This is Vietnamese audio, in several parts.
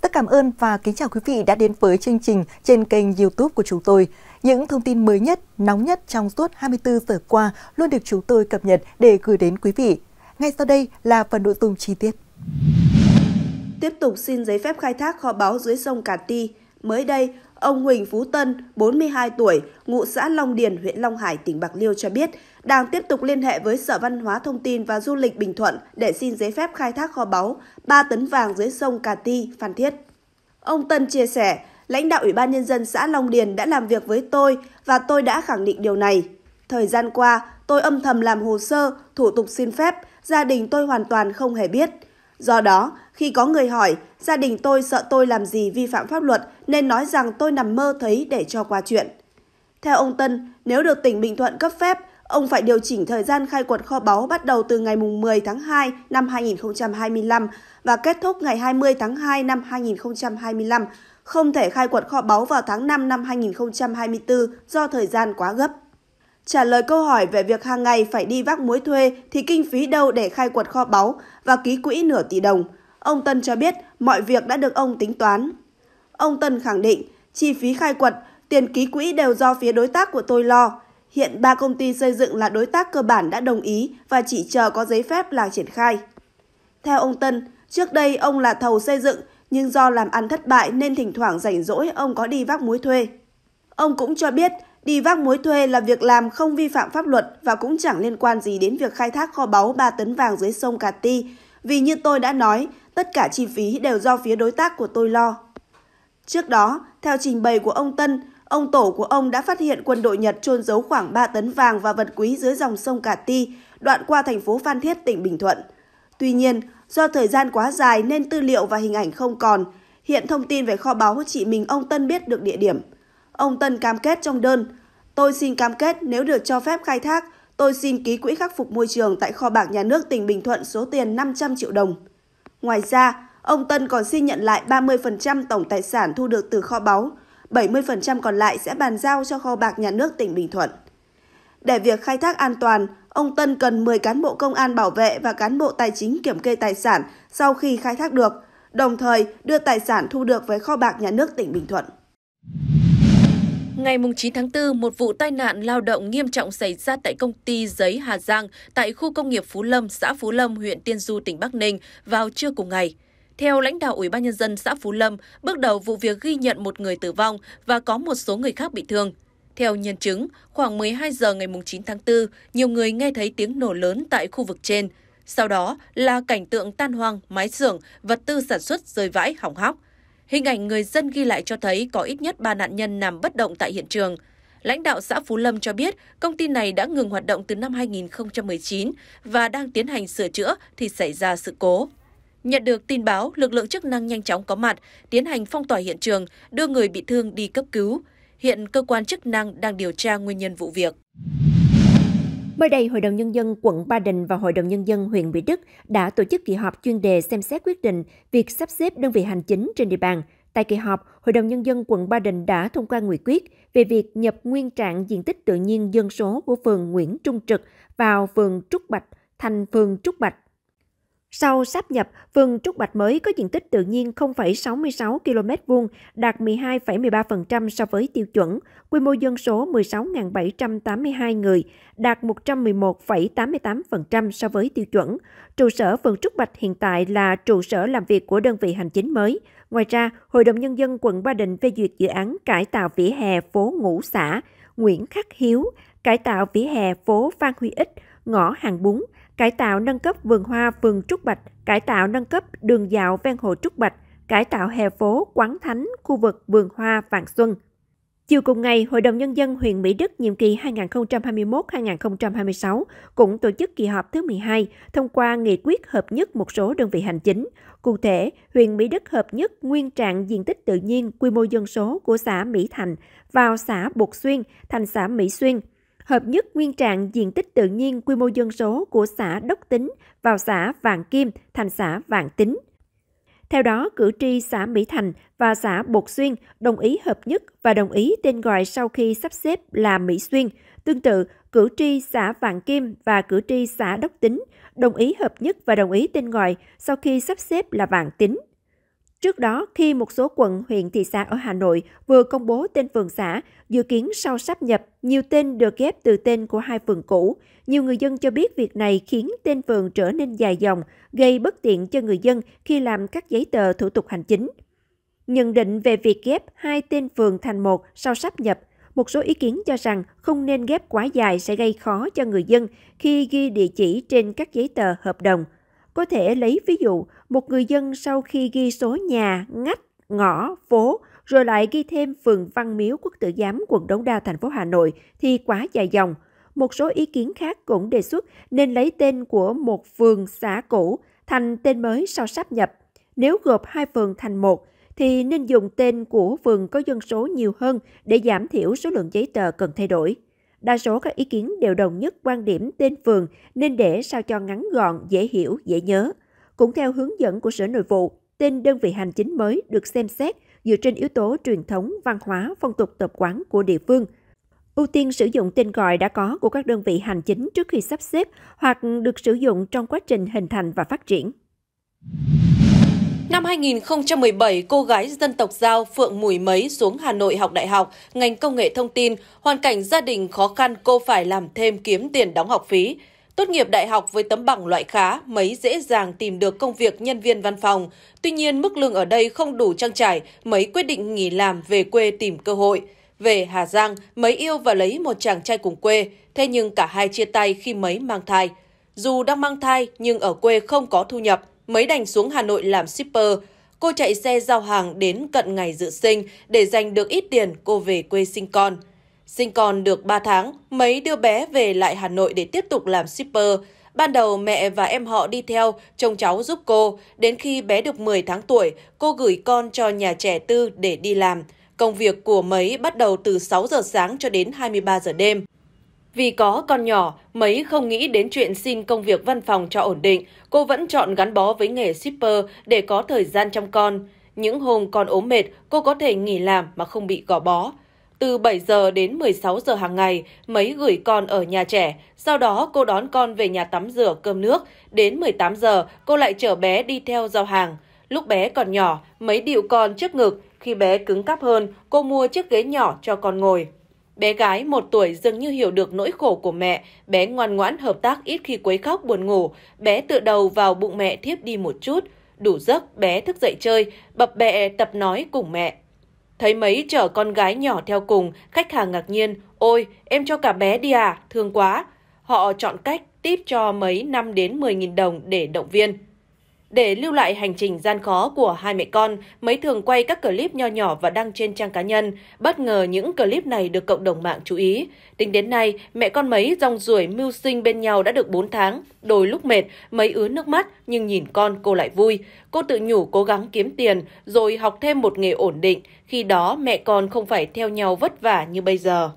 tất cảm ơn và kính chào quý vị đã đến với chương trình trên kênh YouTube của chúng tôi. Những thông tin mới nhất, nóng nhất trong suốt 24 giờ qua luôn được chúng tôi cập nhật để gửi đến quý vị. Ngay sau đây là phần nội dung chi tiết. Tiếp tục xin giấy phép khai thác kho báu dưới sông Cà Ti. Mới đây, Ông Huỳnh Phú Tân, 42 tuổi, ngụ xã Long Điền, huyện Long Hải, tỉnh Bạc Liêu cho biết, đang tiếp tục liên hệ với Sở Văn hóa Thông tin và Du lịch Bình Thuận để xin giấy phép khai thác kho báu 3 tấn vàng dưới sông Cà Ti, Phan Thiết. Ông Tân chia sẻ, lãnh đạo Ủy ban Nhân dân xã Long Điền đã làm việc với tôi và tôi đã khẳng định điều này. Thời gian qua, tôi âm thầm làm hồ sơ, thủ tục xin phép, gia đình tôi hoàn toàn không hề biết. Do đó, khi có người hỏi Gia đình tôi sợ tôi làm gì vi phạm pháp luật nên nói rằng tôi nằm mơ thấy để cho qua chuyện. Theo ông Tân, nếu được tỉnh Bình Thuận cấp phép, ông phải điều chỉnh thời gian khai quật kho báu bắt đầu từ ngày 10 tháng 2 năm 2025 và kết thúc ngày 20 tháng 2 năm 2025, không thể khai quật kho báu vào tháng 5 năm 2024 do thời gian quá gấp. Trả lời câu hỏi về việc hàng ngày phải đi vác muối thuê thì kinh phí đâu để khai quật kho báu và ký quỹ nửa tỷ đồng – Ông Tân cho biết mọi việc đã được ông tính toán. Ông Tân khẳng định chi phí khai quật, tiền ký quỹ đều do phía đối tác của tôi lo. Hiện ba công ty xây dựng là đối tác cơ bản đã đồng ý và chỉ chờ có giấy phép là triển khai. Theo ông Tân, trước đây ông là thầu xây dựng nhưng do làm ăn thất bại nên thỉnh thoảng rảnh rỗi ông có đi vác muối thuê. Ông cũng cho biết đi vác muối thuê là việc làm không vi phạm pháp luật và cũng chẳng liên quan gì đến việc khai thác kho báu 3 tấn vàng dưới sông Cà Ti. Vì như tôi đã nói, tất cả chi phí đều do phía đối tác của tôi lo. Trước đó, theo trình bày của ông Tân, ông tổ của ông đã phát hiện quân đội Nhật trôn giấu khoảng 3 tấn vàng và vật quý dưới dòng sông Cà Ti, đoạn qua thành phố Phan Thiết, tỉnh Bình Thuận. Tuy nhiên, do thời gian quá dài nên tư liệu và hình ảnh không còn, hiện thông tin về kho báu chỉ mình ông Tân biết được địa điểm. Ông Tân cam kết trong đơn, tôi xin cam kết nếu được cho phép khai thác, tôi xin ký quỹ khắc phục môi trường tại kho bạc nhà nước tỉnh Bình Thuận số tiền 500 triệu đồng. Ngoài ra, ông Tân còn xin nhận lại 30% tổng tài sản thu được từ kho báu, 70% còn lại sẽ bàn giao cho kho bạc nhà nước tỉnh Bình Thuận. Để việc khai thác an toàn, ông Tân cần 10 cán bộ công an bảo vệ và cán bộ tài chính kiểm kê tài sản sau khi khai thác được, đồng thời đưa tài sản thu được với kho bạc nhà nước tỉnh Bình Thuận. Ngày 9 tháng 4, một vụ tai nạn lao động nghiêm trọng xảy ra tại công ty giấy Hà Giang tại khu công nghiệp Phú Lâm, xã Phú Lâm, huyện Tiên Du, tỉnh Bắc Ninh vào trưa cùng ngày. Theo lãnh đạo Ủy ban Nhân dân xã Phú Lâm, bước đầu vụ việc ghi nhận một người tử vong và có một số người khác bị thương. Theo nhân chứng, khoảng 12 giờ ngày 9 tháng 4, nhiều người nghe thấy tiếng nổ lớn tại khu vực trên. Sau đó là cảnh tượng tan hoang, mái xưởng, vật tư sản xuất rơi vãi, hỏng hóc. Hình ảnh người dân ghi lại cho thấy có ít nhất 3 nạn nhân nằm bất động tại hiện trường. Lãnh đạo xã Phú Lâm cho biết công ty này đã ngừng hoạt động từ năm 2019 và đang tiến hành sửa chữa thì xảy ra sự cố. Nhận được tin báo, lực lượng chức năng nhanh chóng có mặt, tiến hành phong tỏa hiện trường, đưa người bị thương đi cấp cứu. Hiện cơ quan chức năng đang điều tra nguyên nhân vụ việc. Mới đây, Hội đồng Nhân dân quận Ba Đình và Hội đồng Nhân dân huyện Mỹ Đức đã tổ chức kỳ họp chuyên đề xem xét quyết định việc sắp xếp đơn vị hành chính trên địa bàn. Tại kỳ họp, Hội đồng Nhân dân quận Ba Đình đã thông qua nghị quyết về việc nhập nguyên trạng diện tích tự nhiên dân số của phường Nguyễn Trung Trực vào phường Trúc Bạch thành phường Trúc Bạch sau sáp nhập, vườn Trúc Bạch mới có diện tích tự nhiên 0,66 km vuông, đạt 12,13% so với tiêu chuẩn, quy mô dân số 16.782 người, đạt 111,88% so với tiêu chuẩn. Trụ sở vườn Trúc Bạch hiện tại là trụ sở làm việc của đơn vị hành chính mới. Ngoài ra, Hội đồng Nhân dân quận Ba Đình phê duyệt dự án cải tạo vỉa hè phố Ngũ Xã, Nguyễn Khắc Hiếu, cải tạo vỉa hè phố Phan Huy Ích, ngõ Hàng Bún, cải tạo nâng cấp vườn hoa phường Trúc Bạch, cải tạo nâng cấp đường dạo ven hồ Trúc Bạch, cải tạo hè phố Quán Thánh, khu vực vườn hoa Vạn Xuân. Chiều cùng ngày, Hội đồng Nhân dân huyện Mỹ Đức nhiệm kỳ 2021-2026 cũng tổ chức kỳ họp thứ 12 thông qua nghị quyết hợp nhất một số đơn vị hành chính. Cụ thể, huyện Mỹ Đức hợp nhất nguyên trạng diện tích tự nhiên quy mô dân số của xã Mỹ Thành vào xã Bột Xuyên thành xã Mỹ Xuyên – hợp nhất nguyên trạng diện tích tự nhiên quy mô dân số của xã Đốc Tính vào xã Vạn Kim thành xã Vạn Tính. Theo đó, cử tri xã Mỹ Thành và xã Bột Xuyên đồng ý hợp nhất và đồng ý tên gọi sau khi sắp xếp là Mỹ Xuyên. Tương tự, cử tri xã Vạn Kim và cử tri xã Đốc Tính đồng ý hợp nhất và đồng ý tên gọi sau khi sắp xếp là Vạn Tính. Trước đó, khi một số quận, huyện, thị xã ở Hà Nội vừa công bố tên phường xã, dự kiến sau sắp nhập, nhiều tên được ghép từ tên của hai phường cũ. Nhiều người dân cho biết việc này khiến tên phường trở nên dài dòng, gây bất tiện cho người dân khi làm các giấy tờ thủ tục hành chính. Nhận định về việc ghép hai tên phường thành một sau sắp nhập, một số ý kiến cho rằng không nên ghép quá dài sẽ gây khó cho người dân khi ghi địa chỉ trên các giấy tờ hợp đồng – có thể lấy ví dụ, một người dân sau khi ghi số nhà, ngách, ngõ, phố, rồi lại ghi thêm phường Văn Miếu Quốc Tử Giám, quận Đống Đa, thành phố Hà Nội thì quá dài dòng. Một số ý kiến khác cũng đề xuất nên lấy tên của một phường xã cũ thành tên mới sau sáp nhập. Nếu gộp hai phường thành một, thì nên dùng tên của phường có dân số nhiều hơn để giảm thiểu số lượng giấy tờ cần thay đổi. Đa số các ý kiến đều đồng nhất quan điểm tên phường nên để sao cho ngắn gọn, dễ hiểu, dễ nhớ. Cũng theo hướng dẫn của Sở Nội vụ, tên đơn vị hành chính mới được xem xét dựa trên yếu tố truyền thống, văn hóa, phong tục tập quán của địa phương. Ưu tiên sử dụng tên gọi đã có của các đơn vị hành chính trước khi sắp xếp hoặc được sử dụng trong quá trình hình thành và phát triển. Năm 2017, cô gái dân tộc Giao Phượng Mùi Mấy xuống Hà Nội học đại học, ngành công nghệ thông tin. Hoàn cảnh gia đình khó khăn, cô phải làm thêm kiếm tiền đóng học phí. Tốt nghiệp đại học với tấm bằng loại khá, mấy dễ dàng tìm được công việc nhân viên văn phòng. Tuy nhiên, mức lương ở đây không đủ trang trải, mấy quyết định nghỉ làm về quê tìm cơ hội. Về Hà Giang, mấy yêu và lấy một chàng trai cùng quê, thế nhưng cả hai chia tay khi mấy mang thai. Dù đang mang thai nhưng ở quê không có thu nhập, mới đành xuống Hà Nội làm shipper. Cô chạy xe giao hàng đến cận ngày dự sinh để giành được ít tiền cô về quê sinh con. Sinh con được 3 tháng, mấy đưa bé về lại Hà Nội để tiếp tục làm shipper. Ban đầu mẹ và em họ đi theo, chồng cháu giúp cô. Đến khi bé được 10 tháng tuổi, cô gửi con cho nhà trẻ tư để đi làm. Công việc của mấy bắt đầu từ 6 giờ sáng cho đến 23 giờ đêm. Vì có con nhỏ, mấy không nghĩ đến chuyện xin công việc văn phòng cho ổn định, cô vẫn chọn gắn bó với nghề shipper để có thời gian chăm con. Những hôm con ốm mệt, cô có thể nghỉ làm mà không bị gò bó. Từ 7 giờ đến 16 giờ hàng ngày, mấy gửi con ở nhà trẻ, sau đó cô đón con về nhà tắm rửa cơm nước. Đến 18 giờ, cô lại chở bé đi theo giao hàng. Lúc bé còn nhỏ, mấy điệu con trước ngực, khi bé cứng cáp hơn, cô mua chiếc ghế nhỏ cho con ngồi. Bé gái 1 tuổi dường như hiểu được nỗi khổ của mẹ, bé ngoan ngoãn hợp tác ít khi quấy khóc buồn ngủ, bé tự đầu vào bụng mẹ thiếp đi một chút, đủ giấc bé thức dậy chơi, bập bẹ tập nói cùng mẹ. Thấy mấy chở con gái nhỏ theo cùng, khách hàng ngạc nhiên, ôi, em cho cả bé đi à, thương quá. Họ chọn cách tip cho mấy 5 đến 10 nghìn đồng để động viên. Để lưu lại hành trình gian khó của hai mẹ con, mấy thường quay các clip nho nhỏ và đăng trên trang cá nhân. Bất ngờ những clip này được cộng đồng mạng chú ý. Tính đến nay, mẹ con mấy rong ruổi mưu sinh bên nhau đã được 4 tháng. Đôi lúc mệt, mấy ứa nước mắt nhưng nhìn con cô lại vui. Cô tự nhủ cố gắng kiếm tiền rồi học thêm một nghề ổn định. Khi đó mẹ con không phải theo nhau vất vả như bây giờ.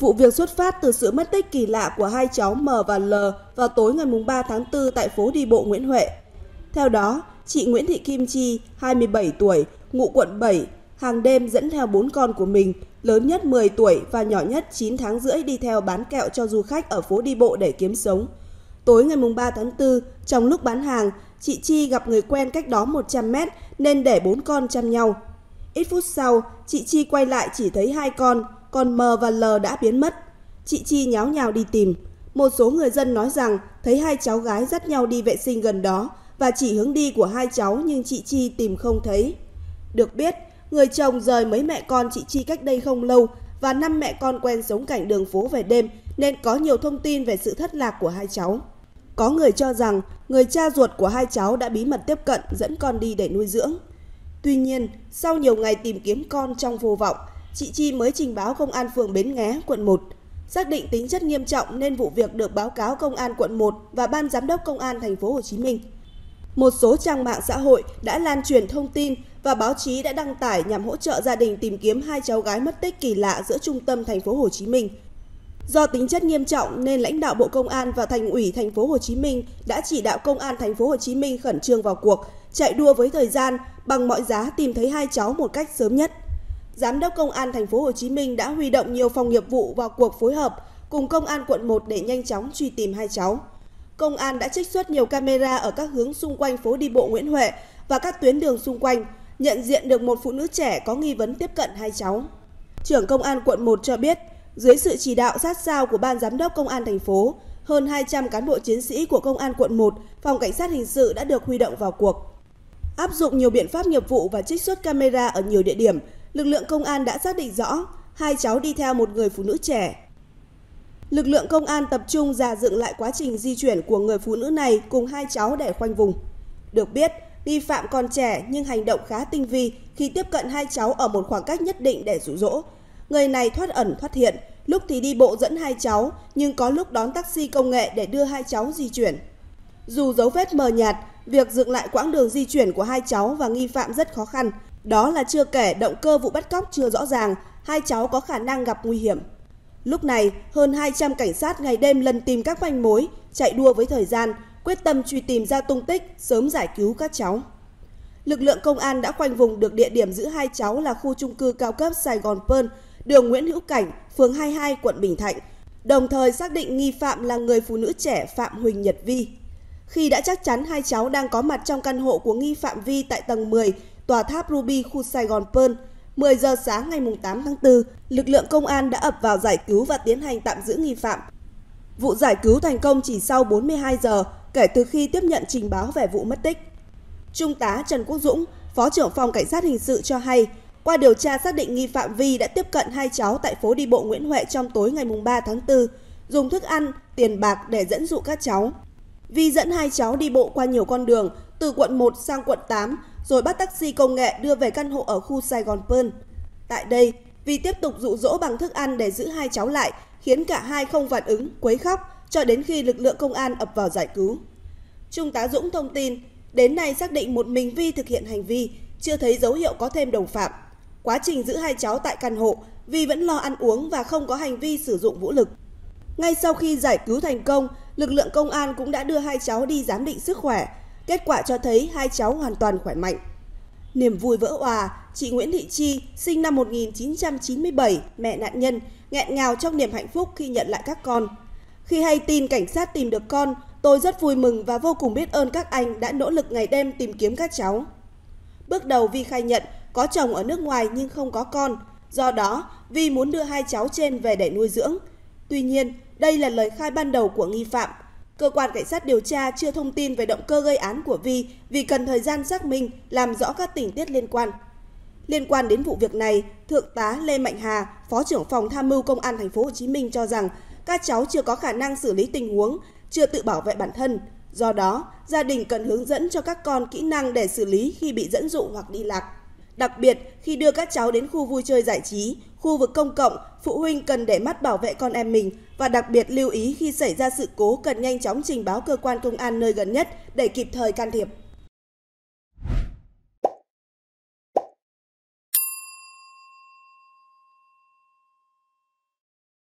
Vụ việc xuất phát từ sự mất tích kỳ lạ của hai cháu M và L vào tối ngày 3 tháng 4 tại phố đi bộ Nguyễn Huệ. Theo đó, chị Nguyễn Thị Kim Chi, 27 tuổi, ngụ quận 7, hàng đêm dẫn theo bốn con của mình, lớn nhất 10 tuổi và nhỏ nhất 9 tháng rưỡi đi theo bán kẹo cho du khách ở phố đi bộ để kiếm sống. Tối ngày 3 tháng 4, trong lúc bán hàng, chị Chi gặp người quen cách đó 100 mét nên để bốn con chăm nhau. Ít phút sau, chị Chi quay lại chỉ thấy hai con, còn M và L đã biến mất. Chị Chi nháo nhào đi tìm. Một số người dân nói rằng thấy hai cháu gái dắt nhau đi vệ sinh gần đó và chỉ hướng đi của hai cháu nhưng chị Chi tìm không thấy. Được biết, người chồng rời mấy mẹ con chị Chi cách đây không lâu và năm mẹ con quen sống cảnh đường phố về đêm nên có nhiều thông tin về sự thất lạc của hai cháu. Có người cho rằng người cha ruột của hai cháu đã bí mật tiếp cận dẫn con đi để nuôi dưỡng. Tuy nhiên, sau nhiều ngày tìm kiếm con trong vô vọng, chị Chi mới trình báo công an phường Bến Nghé, quận 1. Xác định tính chất nghiêm trọng nên vụ việc được báo cáo công an quận 1 và ban giám đốc công an thành phố Hồ Chí Minh. Một số trang mạng xã hội đã lan truyền thông tin và báo chí đã đăng tải nhằm hỗ trợ gia đình tìm kiếm hai cháu gái mất tích kỳ lạ giữa trung tâm thành phố Hồ Chí Minh. Do tính chất nghiêm trọng nên lãnh đạo Bộ Công an và Thành ủy thành phố Hồ Chí Minh đã chỉ đạo Công an thành phố Hồ Chí Minh khẩn trương vào cuộc, chạy đua với thời gian bằng mọi giá tìm thấy hai cháu một cách sớm nhất. Giám đốc Công an thành phố Hồ Chí Minh đã huy động nhiều phòng nghiệp vụ vào cuộc phối hợp cùng Công an quận 1 để nhanh chóng truy tìm hai cháu. Công an đã trích xuất nhiều camera ở các hướng xung quanh phố đi bộ Nguyễn Huệ và các tuyến đường xung quanh, nhận diện được một phụ nữ trẻ có nghi vấn tiếp cận hai cháu. Trưởng Công an quận 1 cho biết, dưới sự chỉ đạo sát sao của Ban Giám đốc Công an thành phố, hơn 200 cán bộ chiến sĩ của Công an quận 1, Phòng Cảnh sát Hình sự đã được huy động vào cuộc. Áp dụng nhiều biện pháp nghiệp vụ và trích xuất camera ở nhiều địa điểm, lực lượng công an đã xác định rõ hai cháu đi theo một người phụ nữ trẻ. Lực lượng công an tập trung giả dựng lại quá trình di chuyển của người phụ nữ này cùng hai cháu để khoanh vùng. Được biết, nghi phạm còn trẻ nhưng hành động khá tinh vi khi tiếp cận hai cháu ở một khoảng cách nhất định để rụ rỗ. Người này thoát ẩn thoát hiện, lúc thì đi bộ dẫn hai cháu, nhưng có lúc đón taxi công nghệ để đưa hai cháu di chuyển. Dù dấu vết mờ nhạt, việc dựng lại quãng đường di chuyển của hai cháu và nghi phạm rất khó khăn đó là chưa kể động cơ vụ bắt cóc chưa rõ ràng, hai cháu có khả năng gặp nguy hiểm. Lúc này, hơn 200 cảnh sát ngày đêm lần tìm các manh mối, chạy đua với thời gian, quyết tâm truy tìm ra tung tích, sớm giải cứu các cháu. Lực lượng công an đã khoanh vùng được địa điểm giữ hai cháu là khu trung cư cao cấp Sài Gòn Pearl, đường Nguyễn Hữu Cảnh, phường 22, quận Bình Thạnh, đồng thời xác định nghi phạm là người phụ nữ trẻ Phạm Huỳnh Nhật Vi. Khi đã chắc chắn hai cháu đang có mặt trong căn hộ của nghi phạm Vi tại tầng 10 tòa tháp Ruby khu Sài Gòn Pơn, 10 giờ sáng ngày 8 tháng 4, lực lượng công an đã ập vào giải cứu và tiến hành tạm giữ nghi phạm. Vụ giải cứu thành công chỉ sau 42 giờ kể từ khi tiếp nhận trình báo về vụ mất tích. Trung tá Trần Quốc Dũng, Phó trưởng phòng Cảnh sát Hình sự cho hay, qua điều tra xác định nghi phạm Vi đã tiếp cận hai cháu tại phố đi bộ Nguyễn Huệ trong tối ngày 3 tháng 4, dùng thức ăn, tiền bạc để dẫn dụ các cháu. Vi dẫn hai cháu đi bộ qua nhiều con đường, từ quận 1 sang quận 8 rồi bắt taxi công nghệ đưa về căn hộ ở khu Sài Gòn Pearl. Tại đây, Vi tiếp tục dụ dỗ bằng thức ăn để giữ hai cháu lại, khiến cả hai không phản ứng, quấy khóc cho đến khi lực lượng công an ập vào giải cứu. Trung tá Dũng thông tin, đến nay xác định một mình Vi thực hiện hành vi, chưa thấy dấu hiệu có thêm đồng phạm. Quá trình giữ hai cháu tại căn hộ, Vi vẫn lo ăn uống và không có hành vi sử dụng vũ lực. Ngay sau khi giải cứu thành công, lực lượng công an cũng đã đưa hai cháu đi giám định sức khỏe Kết quả cho thấy hai cháu hoàn toàn khỏe mạnh. Niềm vui vỡ hòa, chị Nguyễn Thị Chi, sinh năm 1997, mẹ nạn nhân, nghẹn ngào trong niềm hạnh phúc khi nhận lại các con. Khi hay tin cảnh sát tìm được con, tôi rất vui mừng và vô cùng biết ơn các anh đã nỗ lực ngày đêm tìm kiếm các cháu. Bước đầu Vi khai nhận có chồng ở nước ngoài nhưng không có con, do đó Vi muốn đưa hai cháu trên về để nuôi dưỡng. Tuy nhiên, đây là lời khai ban đầu của nghi phạm cơ quan cảnh sát điều tra chưa thông tin về động cơ gây án của Vi vì cần thời gian xác minh, làm rõ các tình tiết liên quan. Liên quan đến vụ việc này, Thượng tá Lê Mạnh Hà, Phó trưởng phòng tham mưu Công an thành phố Hồ Chí Minh cho rằng các cháu chưa có khả năng xử lý tình huống, chưa tự bảo vệ bản thân. Do đó, gia đình cần hướng dẫn cho các con kỹ năng để xử lý khi bị dẫn dụ hoặc đi lạc. Đặc biệt, khi đưa các cháu đến khu vui chơi giải trí, khu vực công cộng, phụ huynh cần để mắt bảo vệ con em mình và đặc biệt lưu ý khi xảy ra sự cố cần nhanh chóng trình báo cơ quan công an nơi gần nhất để kịp thời can thiệp.